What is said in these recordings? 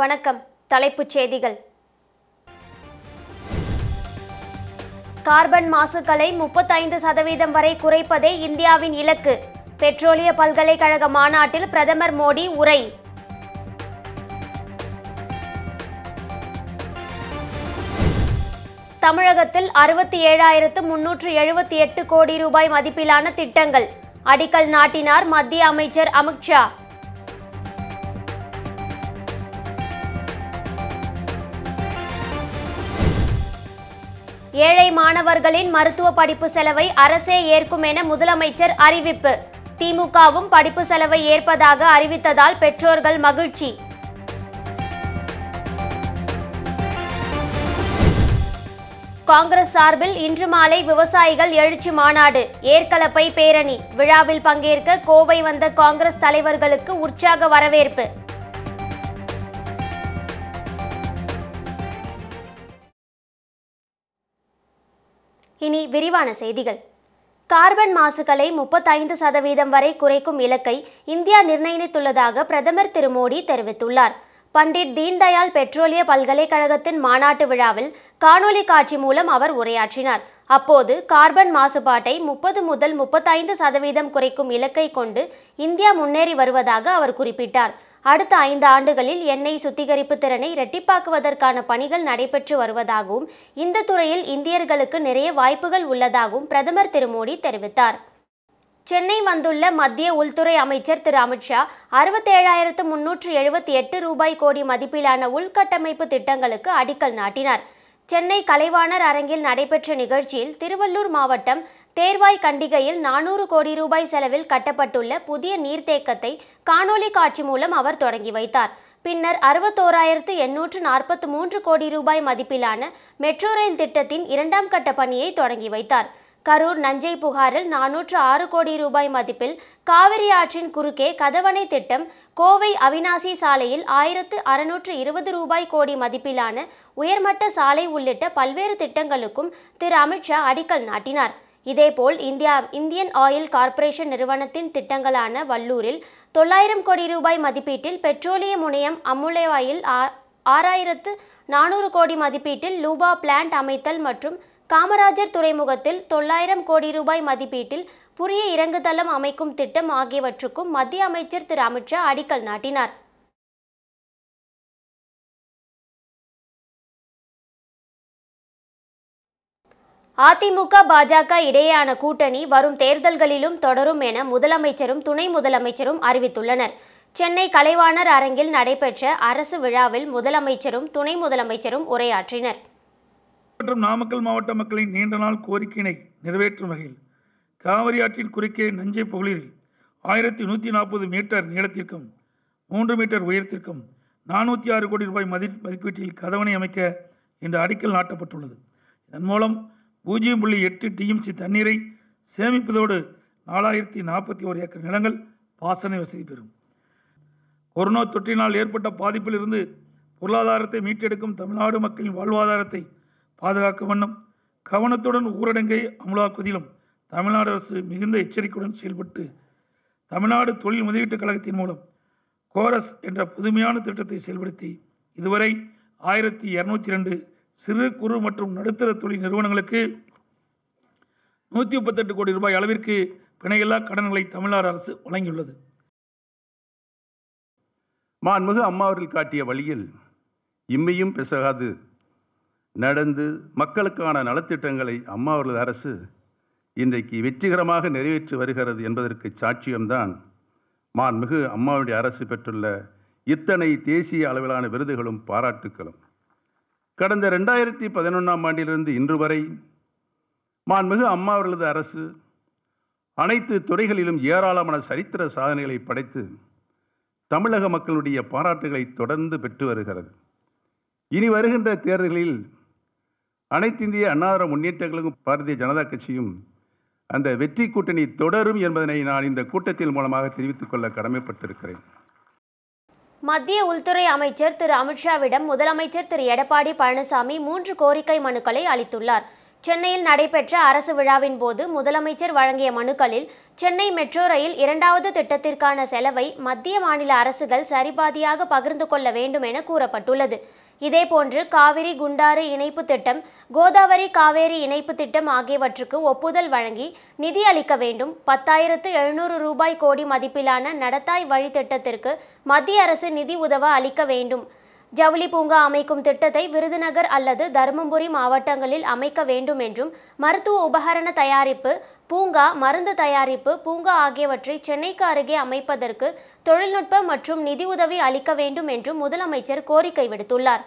வணக்கம் தலைப்புச் செய்திகள் கார்பன் மாசுக்களை முப்பத்தைந்து சதவீதம் வரை குறைப்பதே இந்தியாவின் இலக்கு பெட்ரோலிய பல்கலைக்கழக மாநாட்டில் பிரதமர் மோடி உரை தமிழகத்தில் அறுபத்தி ஏழாயிரத்து முன்னூற்று எழுபத்தி எட்டு கோடி ரூபாய் மதிப்பிலான திட்டங்கள் அடிக்கல் நாட்டினார் மத்திய அமைச்சர் அமித்ஷா ஏழை மாணவர்களின் மருத்துவ படிப்பு செலவை அரசே ஏற்கும் என முதலமைச்சர் அறிவிப்பு திமுகவும் படிப்பு செலவை ஏற்பதாக அறிவித்ததால் பெற்றோர்கள் மகிழ்ச்சி காங்கிரஸ் சார்பில் இன்று மாலை விவசாயிகள் எழுச்சி மாநாடு ஏற்கலப்பை பேரணி விழாவில் பங்கேற்க கோவை வந்த காங்கிரஸ் தலைவர்களுக்கு உற்சாக வரவேற்பு இனி விரிவான செய்திகள் கார்பன் மாசுகளை முப்பத்தைந்து சதவீதம் வரை குறைக்கும் இலக்கை இந்தியா நிர்ணயித்துள்ளதாக பிரதமர் திரு மோடி தெரிவித்துள்ளார் பண்டிட் தீன்தயாள் பெட்ரோலிய பல்கலைக்கழகத்தின் மாநாட்டு விழாவில் காணொலி காட்சி மூலம் அவர் உரையாற்றினார் அப்போது கார்பன் மாசுபாட்டை முப்பது முதல் முப்பத்தைந்து சதவீதம் குறைக்கும் இலக்கை கொண்டு இந்தியா முன்னேறி வருவதாக அவர் குறிப்பிட்டார் அடுத்த ஐந்து ஆண்டுகளில் எண்ணெய் சுத்திகரிப்பு திறனை இரட்டிப்பாக்குவதற்கான பணிகள் நடைபெற்று வருவதாகவும் இந்த துறையில் இந்தியர்களுக்கு நிறைய வாய்ப்புகள் உள்ளதாகவும் பிரதமர் திரு மோடி தெரிவித்தார் சென்னை வந்துள்ள மத்திய உள்துறை அமைச்சர் திரு அமித்ஷா அறுபத்தேழாயிரத்து முன்னூற்று எழுபத்தி எட்டு ரூபாய் கோடி மதிப்பிலான உள்கட்டமைப்பு திட்டங்களுக்கு அடிக்கல் நாட்டினார் சென்னை கலைவாணர் அரங்கில் நடைபெற்ற நிகழ்ச்சியில் திருவள்ளூர் மாவட்டம் தேர்வாய் கண்டிகையில் நானூறு கோடி ரூபாய் செலவில் கட்டப்பட்டுள்ள புதிய நீர்த்தேக்கத்தை காணொலி காட்சி மூலம் அவர் தொடங்கி வைத்தார் பின்னர் அறுபத்தோராயிரத்து எண்ணூற்று நாற்பத்து மூன்று கோடி ரூபாய் மதிப்பிலான மெட்ரோ ரயில் திட்டத்தின் இரண்டாம் கட்ட பணியை தொடங்கி வைத்தார் கரூர் நஞ்சை புகாரில் நானூற்று ஆறு கோடி ரூபாய் மதிப்பில் காவிரி ஆற்றின் குறுக்கே கதவணை திட்டம் கோவை அவினாசி சாலையில் ஆயிரத்து அறுநூற்று இருபது ரூபாய் கோடி மதிப்பிலான உயர்மட்ட சாலை உள்ளிட்ட பல்வேறு திட்டங்களுக்கும் திரு அமித்ஷா அடிக்கல் நாட்டினார் இதேபோல் இந்தியா இந்தியன் ஆயில் கார்ப்பரேஷன் நிறுவனத்தின் திட்டங்களான வல்லூரில் தொள்ளாயிரம் கோடி ரூபாய் மதிப்பீட்டில் பெட்ரோலிய முனையம் அமுலேவாயில் ஆறாயிரத்து நானூறு கோடி மதிப்பீட்டில் லூபா பிளான்ட் அமைத்தல் மற்றும் காமராஜர் துறைமுகத்தில் தொள்ளாயிரம் கோடி ரூபாய் மதிப்பீட்டில் புதிய இறங்குதளம் அமைக்கும் திட்டம் ஆகியவற்றுக்கும் மத்திய அமைச்சர் திரு அமித்ஷா அடிக்கல் நாட்டினார் அதிமுக பாஜக இடையேயான கூட்டணி வரும் தேர்தல்களிலும் தொடரும் என முதலமைச்சரும் துணை முதலமைச்சரும் அறிவித்துள்ளனர் சென்னை கலைவாணர் அரங்கில் நடைபெற்ற அரசு விழாவில் முதலமைச்சரும் துணை முதலமைச்சரும் உரையாற்றினர் மற்றும் நாமக்கல் மாவட்ட மக்களின் நீண்ட நாள் கோரிக்கையினை நிறைவேற்றும் வகையில் காவிரி ஆற்றின் குறுக்கே நஞ்சை புகழில் ஆயிரத்தி நூற்றி நாற்பது மீட்டர் நீளத்திற்கும் மூன்று மீட்டர் உயரத்திற்கும் நானூற்றி ஆறு கோடி ரூபாய் மதி மதிப்பீட்டில் கதவணை அமைக்க இன்று அடிக்கல் நாட்டப்பட்டுள்ளது இதன் மூலம் பூஜ்ஜியம் புள்ளி எட்டு டிஎம்சி தண்ணீரை சேமிப்பதோடு நாலாயிரத்தி நாற்பத்தி ஒரு ஏக்கர் நிலங்கள் பாசன வசதி பெறும் கொரோனா தொற்றினால் ஏற்பட்ட பாதிப்பிலிருந்து பொருளாதாரத்தை மீட்டெடுக்கும் தமிழ்நாடு மக்களின் வாழ்வாதாரத்தை பாதுகாக்கும் வண்ணம் கவனத்துடன் ஊரடங்கை அமலாக்குவதிலும் தமிழ்நாடு அரசு மிகுந்த எச்சரிக்கையுடன் செயல்பட்டு தமிழ்நாடு தொழில் முதலீட்டுக் கழகத்தின் மூலம் கோரஸ் என்ற புதுமையான திட்டத்தை செயல்படுத்தி இதுவரை ஆயிரத்தி இரநூத்தி ரெண்டு சிறு குறு மற்றும் நடுத்தர தொழில் நிறுவனங்களுக்கு நூற்றி முப்பத்தெட்டு கோடி ரூபாய் அளவிற்கு பிணையில்லா கடன்களை தமிழ்நாடு அரசு வழங்கியுள்ளது மான்மிகு அம்மாவரில் காட்டிய வழியில் இம்மையும் பிசகாது நடந்து மக்களுக்கான நலத்திட்டங்களை அம்மா அரசு இன்றைக்கு வெற்றிகரமாக நிறைவேற்றி வருகிறது என்பதற்கு சாட்சியம்தான் மான்மிகு அம்மாவுடைய அரசு பெற்றுள்ள இத்தனை தேசிய அளவிலான விருதுகளும் பாராட்டுக்களும் கடந்த ரெண்டாயிரத்தி பதினொன்றாம் ஆண்டிலிருந்து இன்று வரை மாண்மிகு அம்மா அவர்களது அரசு அனைத்து துறைகளிலும் ஏராளமான சரித்திர சாதனைகளை படைத்து தமிழக மக்களுடைய பாராட்டுகளை தொடர்ந்து பெற்று வருகிறது இனி வருகின்ற தேர்தலில் அனைத்திந்திய அன்னார முன்னேற்ற கழகம் பாரதிய ஜனதா கட்சியும் அந்த வெற்றி கூட்டணி தொடரும் என்பதனை நான் இந்த கூட்டத்தின் மூலமாக தெரிவித்துக் கொள்ள கடமைப்பட்டிருக்கிறேன் மத்திய உள்துறை அமைச்சர் திரு அமித்ஷாவிடம் முதலமைச்சர் திரு எடப்பாடி பழனிசாமி மூன்று கோரிக்கை மனுக்களை அளித்துள்ளார் சென்னையில் நடைபெற்ற அரசு விழாவின் போது முதலமைச்சர் வழங்கிய மனுக்களில் சென்னை மெட்ரோ ரயில் இரண்டாவது திட்டத்திற்கான செலவை மத்திய மாநில அரசுகள் சரிபாதியாக பகிர்ந்து கொள்ள வேண்டும் என கூறப்பட்டுள்ளது இதேபோன்று காவிரி குண்டாறு இணைப்பு திட்டம் கோதாவரி காவேரி இணைப்பு திட்டம் ஆகியவற்றுக்கு ஒப்புதல் வழங்கி நிதி அளிக்க வேண்டும் பத்தாயிரத்து எழுநூறு ரூபாய் கோடி மதிப்பிலான நடத்தாய் வழி திட்டத்திற்கு மத்திய அரசு நிதி உதவ அளிக்க வேண்டும் ஜவுளி பூங்கா அமைக்கும் திட்டத்தை விருதுநகர் அல்லது தருமபுரி மாவட்டங்களில் அமைக்க வேண்டும் என்றும் மருத்துவ உபகரண தயாரிப்பு பூங்கா மருந்து தயாரிப்பு பூங்கா ஆகியவற்றை சென்னைக்கு அருகே அமைப்பதற்கு தொழில்நுட்ப மற்றும் நிதியுதவி அளிக்க வேண்டும் என்று முதலமைச்சர் கோரிக்கை விடுத்துள்ளார்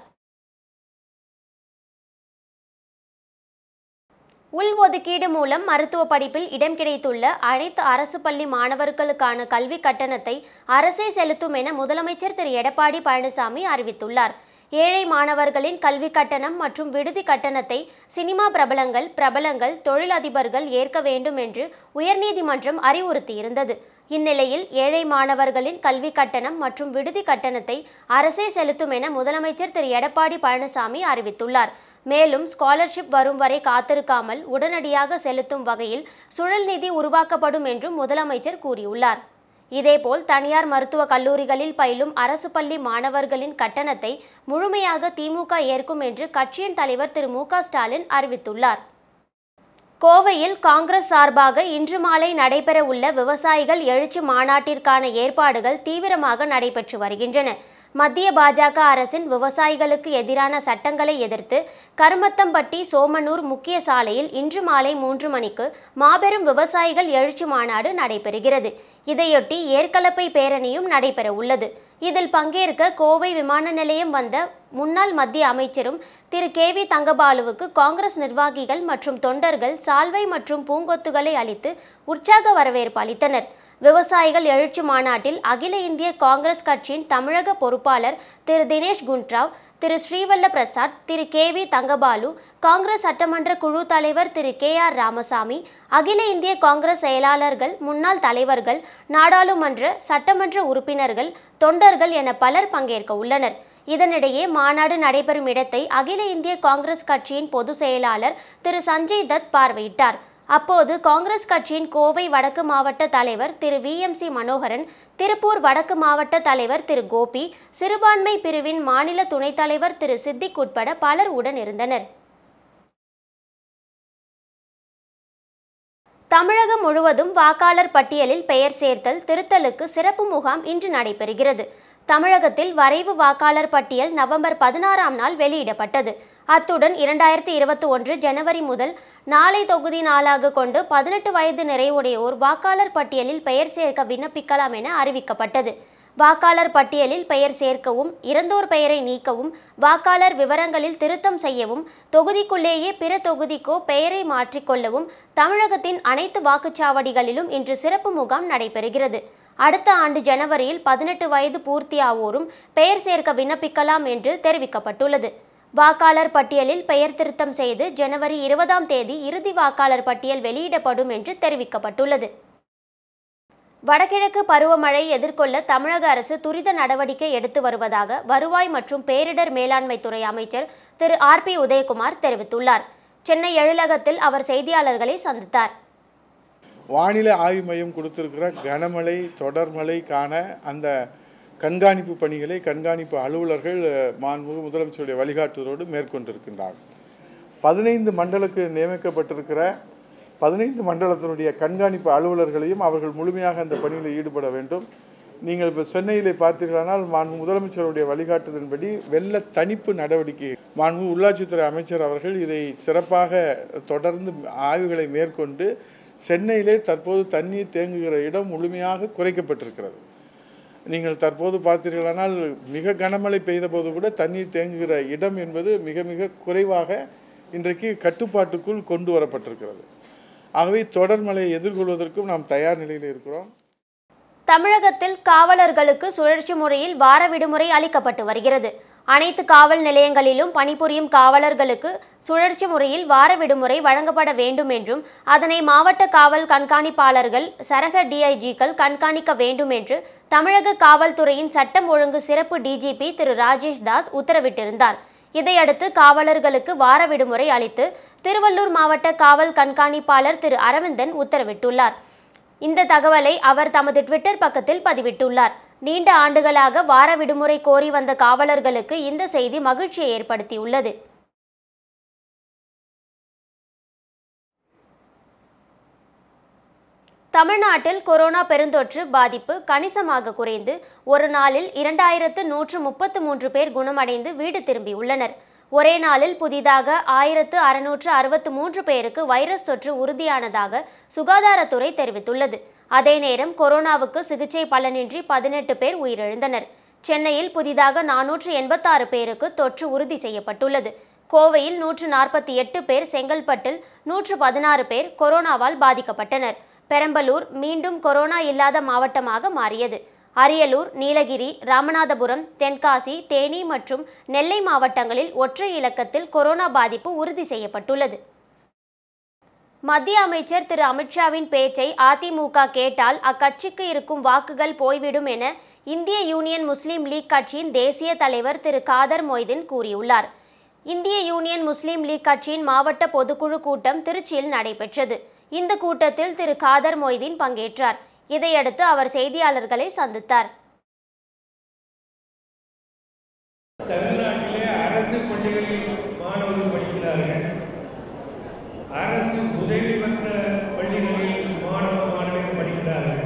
உள் ஒதுக்கீடு மூலம் மருத்துவ படிப்பில் இடம் கிடைத்துள்ள அனைத்து அரசு பள்ளி மாணவர்களுக்கான கல்வி கட்டணத்தை அரசே செலுத்தும் என முதலமைச்சர் திரு எடப்பாடி பழனிசாமி அறிவித்துள்ளார் ஏழை மாணவர்களின் கல்வி கட்டணம் மற்றும் விடுதி கட்டணத்தை சினிமா பிரபலங்கள் பிரபலங்கள் தொழிலதிபர்கள் ஏற்க வேண்டும் என்று உயர்நீதிமன்றம் அறிவுறுத்தியிருந்தது இந்நிலையில் ஏழை மாணவர்களின் கல்வி கட்டணம் மற்றும் விடுதி கட்டணத்தை அரசே செலுத்தும் என முதலமைச்சர் திரு எடப்பாடி பழனிசாமி அறிவித்துள்ளார் மேலும் ஸ்காலர்ஷிப் வரும் வரை காத்திருக்காமல் உடனடியாக செலுத்தும் வகையில் சுழல் நிதி உருவாக்கப்படும் என்றும் முதலமைச்சர் கூறியுள்ளார் இதேபோல் தனியார் மருத்துவக் கல்லூரிகளில் பயிலும் அரசு பள்ளி மாணவர்களின் கட்டணத்தை முழுமையாக திமுக ஏற்கும் என்று கட்சியின் தலைவர் திரு மு ஸ்டாலின் அறிவித்துள்ளார் கோவையில் காங்கிரஸ் சார்பாக இன்று மாலை நடைபெறவுள்ள விவசாயிகள் எழுச்சி மாநாட்டிற்கான ஏற்பாடுகள் தீவிரமாக நடைபெற்று வருகின்றன மத்திய பாஜக அரசின் விவசாயிகளுக்கு எதிரான சட்டங்களை எதிர்த்து கருமத்தம்பட்டி சோமனூர் முக்கிய சாலையில் இன்று மாலை மூன்று மணிக்கு மாபெரும் விவசாயிகள் எழுச்சி மாநாடு நடைபெறுகிறது இதையொட்டி ஏற்கலப்பை பேரணியும் நடைபெற உள்ளது இதில் பங்கேற்க கோவை விமான நிலையம் வந்த முன்னாள் மத்திய அமைச்சரும் திரு கே வி தங்கபாலுவுக்கு காங்கிரஸ் நிர்வாகிகள் மற்றும் தொண்டர்கள் சால்வை மற்றும் பூங்கொத்துகளை அளித்து உற்சாக வரவேற்பு அளித்தனர் விவசாயிகள் எழுச்சி மாநாட்டில் அகில இந்திய காங்கிரஸ் கட்சியின் தமிழக பொறுப்பாளர் திரு தினேஷ் குண்ட்ராவ் திரு ஸ்ரீவல்ல பிரசாத் திரு கே வி தங்கபாலு காங்கிரஸ் சட்டமன்ற குழு தலைவர் திரு கே ஆர் ராமசாமி அகில இந்திய காங்கிரஸ் செயலாளர்கள் முன்னாள் தலைவர்கள் நாடாளுமன்ற சட்டமன்ற உறுப்பினர்கள் தொண்டர்கள் என பலர் பங்கேற்க உள்ளனர் இதனிடையே மாநாடு நடைபெறும் இடத்தை அகில இந்திய காங்கிரஸ் கட்சியின் பொதுச் செயலாளர் திரு சஞ்சய் தத் பார்வையிட்டார் அப்போது காங்கிரஸ் கட்சியின் கோவை வடக்கு மாவட்ட தலைவர் Thiru V M C Manoharan Tiruppur வடக்கு மாவட்ட தலைவர் திரு கோபி சிறுபான்மை பிரிவின் மாநில துணைத் தலைவர் திரு சித்திக் உட்பட பலர் உடன் இருந்தனர் தமிழகம் முழுவதும் வாக்காளர் பட்டியலில் பெயர் சேர்த்தல் திருத்தலுக்கு சிறப்பு முகாம் இன்று நடைபெறுகிறது தமிழகத்தில் வரைவு வாக்காளர் பட்டியல் நவம்பர் பதினாறாம் நாள் வெளியிடப்பட்டது அத்துடன் இரண்டாயிரத்தி இருபத்தி ஒன்று ஜனவரி முதல் நாளை தொகுதி நாளாக கொண்டு பதினெட்டு வயது நிறைவுடையோர் வாக்காளர் பட்டியலில் பெயர் சேர்க்க விண்ணப்பிக்கலாம் என அறிவிக்கப்பட்டது வாக்காளர் பட்டியலில் பெயர் சேர்க்கவும் இறந்தோர் பெயரை நீக்கவும் வாக்காளர் விவரங்களில் திருத்தம் செய்யவும் தொகுதிக்குள்ளேயே பிற தொகுதிக்கோ பெயரை மாற்றிக்கொள்ளவும் தமிழகத்தின் அனைத்து வாக்குச்சாவடிகளிலும் இன்று சிறப்பு முகாம் நடைபெறுகிறது அடுத்த ஆண்டு ஜனவரியில் பதினெட்டு வயது பூர்த்தியாவோரும் பெயர் சேர்க்க விண்ணப்பிக்கலாம் என்று தெரிவிக்கப்பட்டுள்ளது வாக்காளர் பட்டியலில் பெயர் திருத்தம் செய்து ஜனவரி இருபதாம் தேதி இறுதி வாக்காளர் பட்டியல் வெளியிடப்படும் என்று தெரிவிக்கப்பட்டுள்ளது வடகிழக்கு பருவமழை எதிர்கொள்ள தமிழக அரசு துரித நடவடிக்கை எடுத்து வருவதாக வருவாய் மற்றும் பேரிடர் மேலாண்மை துறை அமைச்சர் திரு ஆர் பி உதயகுமார் தெரிவித்துள்ளார் சென்னை எழுலகத்தில் அவர் செய்தியாளர்களை சந்தித்தார் வானிலை ஆய்வு மையம் கொடுத்திருக்கிற கனமழை தொடர்மழை காண அந்த கண்காணிப்பு பணிகளை கண்காணிப்பு அலுவலர்கள் மாண்புமிகு முதலமைச்சருடைய வழிகாட்டுதலோடு மேற்கொண்டிருக்கின்றார்கள் பதினைந்து மண்டலுக்கு நியமிக்கப்பட்டிருக்கிற பதினைந்து மண்டலத்தினுடைய கண்காணிப்பு அலுவலர்களையும் அவர்கள் முழுமையாக அந்த பணியில் ஈடுபட வேண்டும் நீங்கள் இப்போ சென்னையிலே பார்த்தீர்களானால் மாண்பு முதலமைச்சருடைய வழிகாட்டுதலின்படி வெள்ள தணிப்பு நடவடிக்கை மாண்பு உள்ளாட்சித்துறை அமைச்சர் அவர்கள் இதை சிறப்பாக தொடர்ந்து ஆய்வுகளை மேற்கொண்டு சென்னையிலே தற்போது தண்ணீர் தேங்குகிற இடம் முழுமையாக குறைக்கப்பட்டிருக்கிறது நீங்கள் தற்போது பார்த்தீர்களானால் மிக கனமழை பெய்த போது கூட தண்ணீர் தேங்குகிற இடம் என்பது மிக மிக குறைவாக இன்றைக்கு கட்டுப்பாட்டுக்குள் கொண்டு வரப்பட்டிருக்கிறது ஆகவே தொடர் மழையை எதிர்கொள்வதற்கும் நாம் தயார் நிலையில் இருக்கிறோம் தமிழகத்தில் காவலர்களுக்கு சுழற்சி முறையில் வார விடுமுறை அளிக்கப்பட்டு வருகிறது அனைத்து காவல் நிலையங்களிலும் பணிபுரியும் காவலர்களுக்கு சுழற்சி முறையில் வார விடுமுறை வழங்கப்பட வேண்டும் என்றும் அதனை மாவட்ட காவல் கண்காணிப்பாளர்கள் சரக டிஐஜிக்கள் கண்காணிக்க வேண்டும் என்று தமிழக காவல்துறையின் சட்டம் ஒழுங்கு சிறப்பு டிஜிபி திரு ராஜேஷ் தாஸ் உத்தரவிட்டிருந்தார் இதையடுத்து காவலர்களுக்கு வார விடுமுறை அளித்து திருவள்ளூர் மாவட்ட காவல் கண்காணிப்பாளர் திரு அரவிந்தன் உத்தரவிட்டுள்ளார் இந்த தகவலை அவர் தமது ட்விட்டர் பக்கத்தில் பதிவிட்டுள்ளார் நீண்ட ஆண்டுகளாக வார விடுமுறை கோரி வந்த காவலர்களுக்கு இந்த செய்தி மகிழ்ச்சியை ஏற்படுத்தியுள்ளது தமிழ்நாட்டில் கொரோனா பெருந்தொற்று பாதிப்பு கணிசமாக குறைந்து ஒரு நாளில் இரண்டாயிரத்து நூற்று முப்பத்து மூன்று பேர் குணமடைந்து வீடு திரும்பியுள்ளனர் ஒரே நாளில் புதிதாக ஆயிரத்து அறுநூற்று அறுபத்து மூன்று பேருக்கு வைரஸ் தொற்று உறுதியானதாக சுகாதாரத்துறை தெரிவித்துள்ளது அதே நேரம் கொரோனாவுக்கு சிகிச்சை பலனின்றி பதினெட்டு பேர் உயிரிழந்தனர் சென்னையில் புதிதாக நானூற்று எண்பத்தாறு பேருக்கு தொற்று உறுதி செய்யப்பட்டுள்ளது கோவையில் நூற்று நாற்பத்தி எட்டு பேர் செங்கல்பட்டில் நூற்று பதினாறு பேர் கொரோனாவால் பாதிக்கப்பட்டனர் பெரம்பலூர் மீண்டும் கொரோனா இல்லாத மாவட்டமாக மாறியது அரியலூர் நீலகிரி ராமநாதபுரம் தென்காசி தேனி மற்றும் நெல்லை மாவட்டங்களில் ஒற்றை இலக்கத்தில் கொரோனா பாதிப்பு உறுதி செய்யப்பட்டுள்ளது மத்திய அமைச்சர் திரு அமித்ஷாவின் பேச்சை அதிமுக கேட்டால் அக்கட்சிக்கு இருக்கும் வாக்குகள் போய்விடும் என இந்திய யூனியன் முஸ்லீம் லீக் கட்சியின் தேசிய தலைவர் திரு காதர் மொய்தீன் கூறியுள்ளார் இந்திய யூனியன் முஸ்லீம் லீக் கட்சியின் மாவட்ட பொதுக்குழு கூட்டம் திருச்சியில் நடைபெற்றது இந்த கூட்டத்தில் திரு காதர் மொய்தீன் பங்கேற்றார் இதையடுத்து அவர் செய்தியாளர்களை சந்தித்தார் அரசு உதவி பெற்ற பள்ளிகளில் மாணவ மாணவிகள் படிக்கிறார்கள்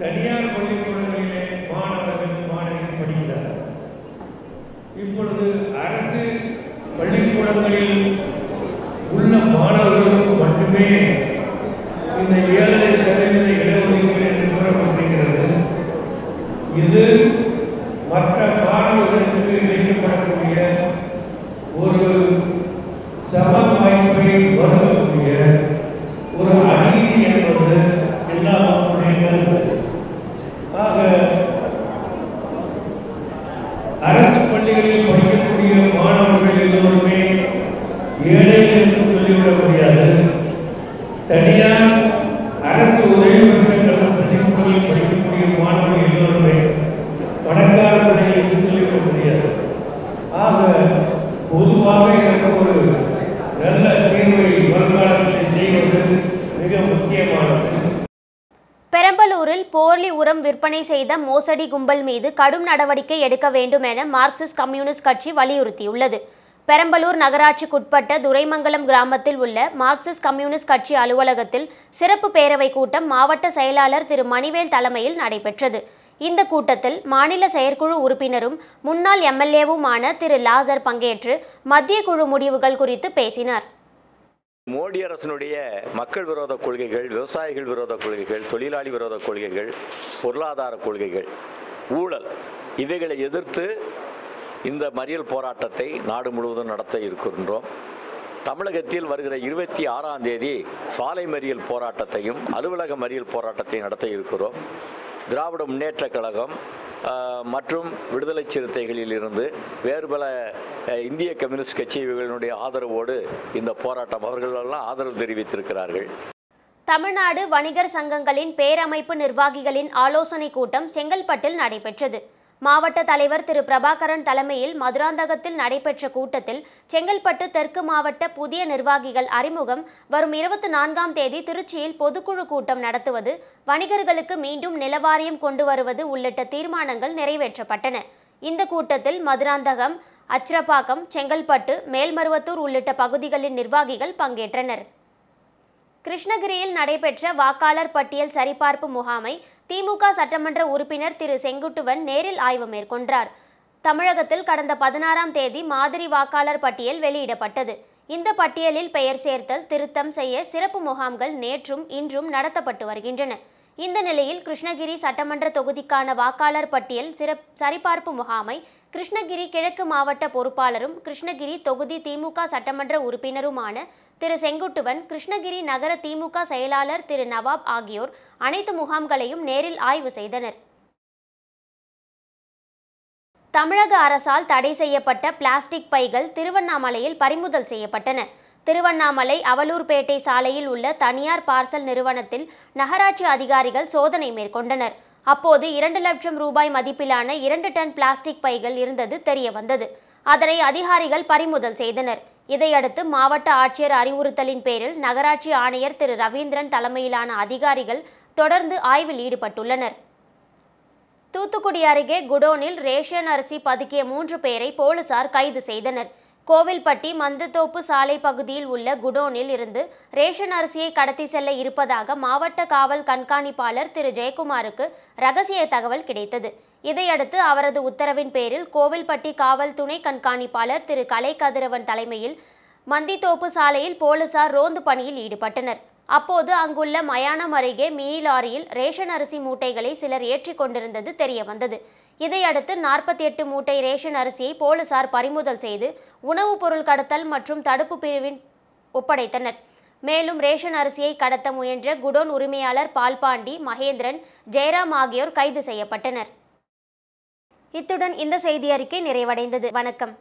தனியார் பள்ளிக்கூடங்களிலே மாணவர்கள் மாணவிகள் படிக்கிறார்கள் இப்பொழுது அரசு பள்ளிக்கூடங்களில் உள்ள மாணவர்களுக்கு மட்டுமே இந்த ஏழு பள்ளிகளில் படிக்கக்கூடிய மாணவர்கள் எல்லோருமே ஏழைகள் என்று சொல்லிவிட முடியாது போர்லி உரம் விற்பனை செய்த மோசடி கும்பல் மீது கடும் நடவடிக்கை எடுக்க வேண்டும் என மார்க்சிஸ்ட் கம்யூனிஸ்ட் கட்சி வலியுறுத்தியுள்ளது பெரம்பலூர் நகராட்சிக்குட்பட்ட துரைமங்கலம் கிராமத்தில் உள்ள மார்க்சிஸ்ட் கம்யூனிஸ்ட் கட்சி அலுவலகத்தில் சிறப்பு பேரவை கூட்டம் மாவட்ட செயலாளர் திரு மணிவேல் தலைமையில் நடைபெற்றது இந்த கூட்டத்தில் மாநில செயற்குழு உறுப்பினரும் முன்னாள் எம்எல்ஏவுமான திரு லாசர் பங்கேற்று மத்திய குழு முடிவுகள் குறித்து பேசினார் மோடி அரசினுடைய மக்கள் விரோத கொள்கைகள் விவசாயிகள் விரோத கொள்கைகள் தொழிலாளி விரோத கொள்கைகள் பொருளாதார கொள்கைகள் ஊழல் இவைகளை எதிர்த்து இந்த மறியல் போராட்டத்தை நாடு முழுவதும் நடத்த இருக்கின்றோம் தமிழகத்தில் வருகிற இருபத்தி ஆறாம் தேதி சாலை மறியல் போராட்டத்தையும் அலுவலக மறியல் போராட்டத்தையும் நடத்த இருக்கிறோம் திராவிட முன்னேற்ற கழகம் மற்றும் விடுதலை சிறுத்தைகளில் இருந்து வேறு பல இந்திய கம்யூனிஸ்ட் கட்சி இவர்களுடைய ஆதரவோடு இந்த போராட்டம் அவர்களெல்லாம் ஆதரவு தெரிவித்திருக்கிறார்கள் தமிழ்நாடு வணிகர் சங்கங்களின் பேரமைப்பு நிர்வாகிகளின் ஆலோசனை கூட்டம் செங்கல்பட்டில் நடைபெற்றது மாவட்ட தலைவர் திரு பிரபாகரன் தலைமையில் மதுராந்தகத்தில் நடைபெற்ற கூட்டத்தில் செங்கல்பட்டு தெற்கு மாவட்ட புதிய நிர்வாகிகள் அறிமுகம் வரும் இருபத்தி நான்காம் தேதி திருச்சியில் பொதுக்குழு கூட்டம் நடத்துவது வணிகர்களுக்கு மீண்டும் நிலவாரியம் கொண்டு வருவது உள்ளிட்ட தீர்மானங்கள் நிறைவேற்றப்பட்டன இந்த கூட்டத்தில் மதுராந்தகம் அச்சிரப்பாக்கம் செங்கல்பட்டு மேல்மருவத்தூர் உள்ளிட்ட பகுதிகளின் நிர்வாகிகள் பங்கேற்றனர் கிருஷ்ணகிரியில் நடைபெற்ற வாக்காளர் பட்டியல் சரிபார்ப்பு முகாமை திமுக சட்டமன்ற உறுப்பினர் திரு செங்குட்டுவன் நேரில் ஆய்வு மேற்கொண்டார் தமிழகத்தில் கடந்த பதினாறாம் தேதி மாதிரி வாக்காளர் பட்டியல் வெளியிடப்பட்டது இந்த பட்டியலில் பெயர் சேர்த்தல் திருத்தம் செய்ய சிறப்பு முகாம்கள் நேற்றும் இன்றும் நடத்தப்பட்டு வருகின்றன இந்த நிலையில் கிருஷ்ணகிரி சட்டமன்ற தொகுதிக்கான வாக்காளர் பட்டியல் சிறப் சரிபார்ப்பு முகாமை கிருஷ்ணகிரி கிழக்கு மாவட்ட பொறுப்பாளரும் கிருஷ்ணகிரி தொகுதி திமுக சட்டமன்ற உறுப்பினருமான திரு செங்குட்டுவன் கிருஷ்ணகிரி நகர திமுக செயலாளர் திரு நவாப் ஆகியோர் அனைத்து முகாம்களையும் நேரில் ஆய்வு செய்தனர் தமிழக அரசால் தடை செய்யப்பட்ட பிளாஸ்டிக் பைகள் திருவண்ணாமலையில் பறிமுதல் செய்யப்பட்டன திருவண்ணாமலை அவலூர்பேட்டை சாலையில் உள்ள தனியார் பார்சல் நிறுவனத்தில் நகராட்சி அதிகாரிகள் சோதனை மேற்கொண்டனர் அப்போது இரண்டு லட்சம் ரூபாய் மதிப்பிலான இரண்டு டன் பிளாஸ்டிக் பைகள் இருந்தது தெரிய வந்தது அதனை அதிகாரிகள் பறிமுதல் செய்தனர் இதையடுத்து மாவட்ட ஆட்சியர் அறிவுறுத்தலின் பேரில் நகராட்சி ஆணையர் திரு ரவீந்திரன் தலைமையிலான அதிகாரிகள் தொடர்ந்து ஆய்வில் ஈடுபட்டுள்ளனர் தூத்துக்குடி அருகே குடோனில் ரேஷன் அரிசி பதுக்கிய மூன்று பேரை போலீசார் கைது செய்தனர் கோவில்பட்டி மந்தத்தோப்பு சாலை பகுதியில் உள்ள குடோனில் இருந்து ரேஷன் அரிசியை கடத்தி செல்ல இருப்பதாக மாவட்ட காவல் கண்காணிப்பாளர் திரு ஜெயக்குமாருக்கு ரகசிய தகவல் கிடைத்தது இதையடுத்து அவரது உத்தரவின் பேரில் கோவில்பட்டி காவல் துணை கண்காணிப்பாளர் திரு கலை கதிரவன் தலைமையில் மந்தித்தோப்பு சாலையில் போலீசார் ரோந்து பணியில் ஈடுபட்டனர் அப்போது அங்குள்ள மயானம் அருகே மினி லாரியில் ரேஷன் அரிசி மூட்டைகளை சிலர் ஏற்றி கொண்டிருந்தது தெரிய வந்தது இதையடுத்து நாற்பத்தி எட்டு மூட்டை ரேஷன் அரிசியை போலீசார் பறிமுதல் செய்து உணவுப் பொருள் கடத்தல் மற்றும் தடுப்பு பிரிவின் ஒப்படைத்தனர் மேலும் ரேஷன் அரிசியை கடத்த முயன்ற குடோன் உரிமையாளர் பால்பாண்டி மகேந்திரன் ஜெயராம் ஆகியோர் கைது செய்யப்பட்டனர் இத்துடன் இந்த செய்தி அறிக்கை நிறைவடைந்தது வணக்கம்